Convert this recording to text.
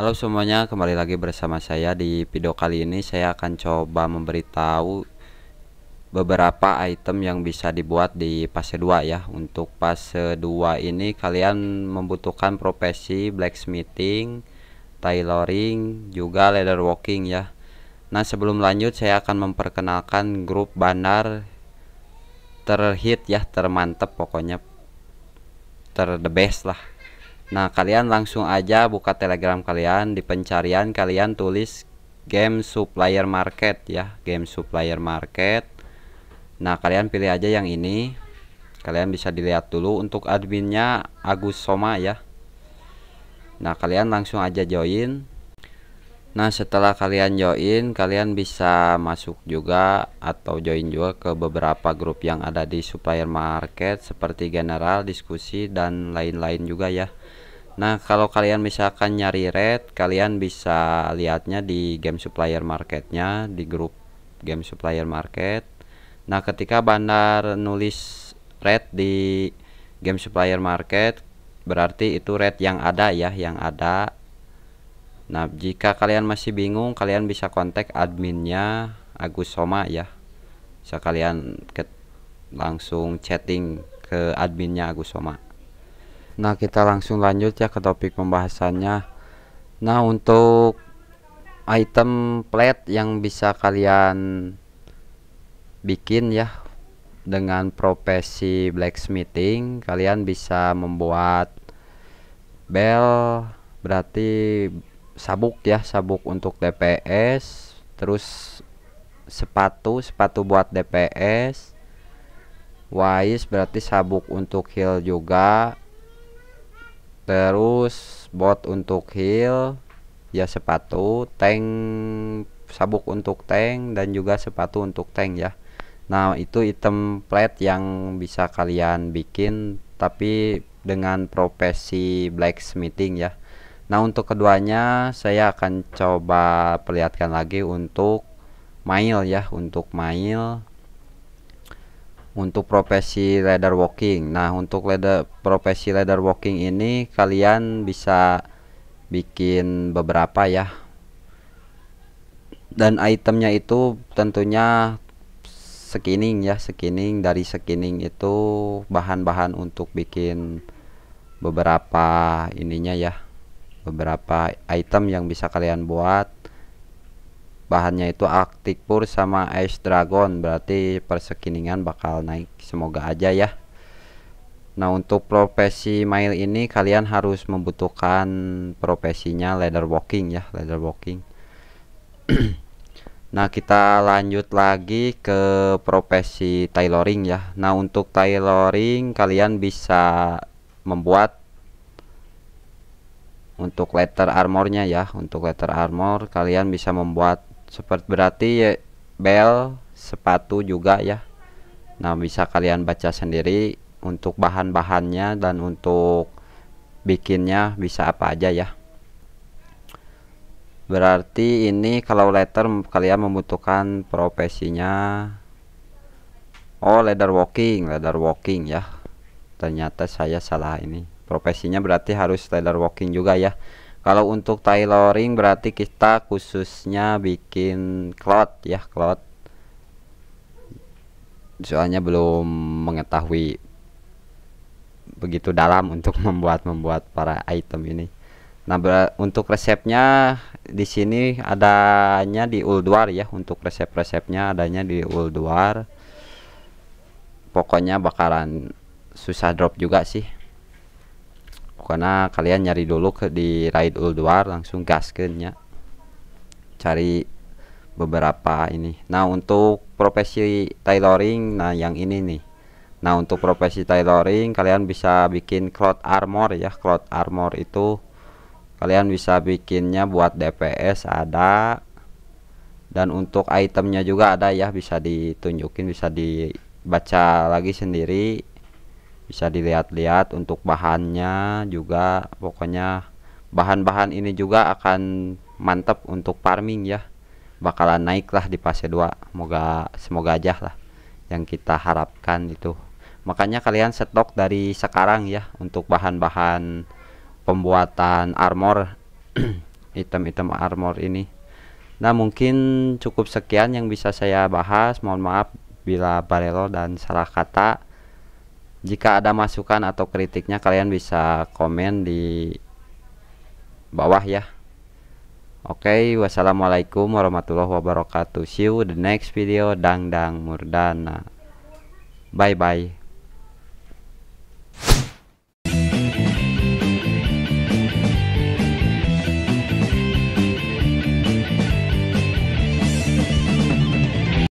Halo semuanya, kembali lagi bersama saya di video kali ini saya akan coba memberitahu beberapa item yang bisa dibuat di fase 2 ya. Untuk fase 2 ini kalian membutuhkan profesi blacksmithing, tailoring, juga leather walking ya. Nah, sebelum lanjut saya akan memperkenalkan grup bandar terhit ya, termantep pokoknya ter the best lah Nah, kalian langsung aja buka Telegram kalian, di pencarian kalian tulis game supplier market ya, game supplier market. Nah, kalian pilih aja yang ini. Kalian bisa dilihat dulu untuk adminnya Agus Soma ya. Nah, kalian langsung aja join. Nah setelah kalian join kalian bisa masuk juga atau join juga ke beberapa grup yang ada di supplier market seperti general diskusi dan lain-lain juga ya Nah kalau kalian misalkan nyari red kalian bisa lihatnya di game supplier marketnya di grup game supplier market Nah ketika bandar nulis red di game supplier market berarti itu red yang ada ya yang ada Nah, jika kalian masih bingung, kalian bisa kontak adminnya Agus Soma ya. Bisa kalian ke, langsung chatting ke adminnya Agus Soma. Nah, kita langsung lanjut ya ke topik pembahasannya. Nah, untuk item plate yang bisa kalian bikin ya dengan profesi blacksmithing, kalian bisa membuat bell, berarti sabuk ya sabuk untuk DPS terus sepatu sepatu buat DPS wise berarti sabuk untuk heal juga terus bot untuk heal ya sepatu tank sabuk untuk tank dan juga sepatu untuk tank ya nah itu item plate yang bisa kalian bikin tapi dengan profesi blacksmithing ya Nah untuk keduanya saya akan coba perlihatkan lagi untuk mail ya untuk mail untuk profesi ladder walking. Nah, untuk leather profesi ladder walking ini kalian bisa bikin beberapa ya. Dan itemnya itu tentunya skinning ya, skinning dari skinning itu bahan-bahan untuk bikin beberapa ininya ya beberapa item yang bisa kalian buat bahannya itu Arctic Pur sama Ice Dragon berarti persekiningan bakal naik semoga aja ya Nah untuk profesi mail ini kalian harus membutuhkan profesinya ladder walking ya ladder walking Nah kita lanjut lagi ke profesi tailoring ya Nah untuk tailoring kalian bisa membuat untuk letter armornya ya untuk letter armor kalian bisa membuat seperti berarti ya, bel sepatu juga ya Nah bisa kalian baca sendiri untuk bahan-bahannya dan untuk bikinnya bisa apa aja ya berarti ini kalau letter kalian membutuhkan profesinya oh leather walking leather walking ya ternyata saya salah ini profesinya berarti harus tailor walking juga ya kalau untuk tailoring berarti kita khususnya bikin cloth ya cloth soalnya belum mengetahui begitu dalam untuk membuat membuat para item ini nah untuk resepnya di sini adanya di ulduar ya untuk resep-resepnya adanya di ulduar pokoknya bakalan susah drop juga sih pokoknya kalian nyari dulu ke di Raid Ulduar langsung gaskeun ya cari beberapa ini nah untuk profesi tailoring nah yang ini nih nah untuk profesi tailoring kalian bisa bikin cloth armor ya cloth armor itu kalian bisa bikinnya buat DPS ada dan untuk itemnya juga ada ya bisa ditunjukin bisa dibaca lagi sendiri bisa dilihat-lihat untuk bahannya juga pokoknya bahan-bahan ini juga akan mantap untuk farming ya bakalan naik lah di fase 2 semoga semoga aja lah yang kita harapkan itu makanya kalian stok dari sekarang ya untuk bahan-bahan pembuatan armor item-item armor ini nah mungkin cukup sekian yang bisa saya bahas mohon maaf bila barelo dan salah kata jika ada masukan atau kritiknya kalian bisa komen di bawah ya. Oke, okay, wassalamualaikum warahmatullahi wabarakatuh. See you the next video. dangdang Dang Murdana. Bye bye.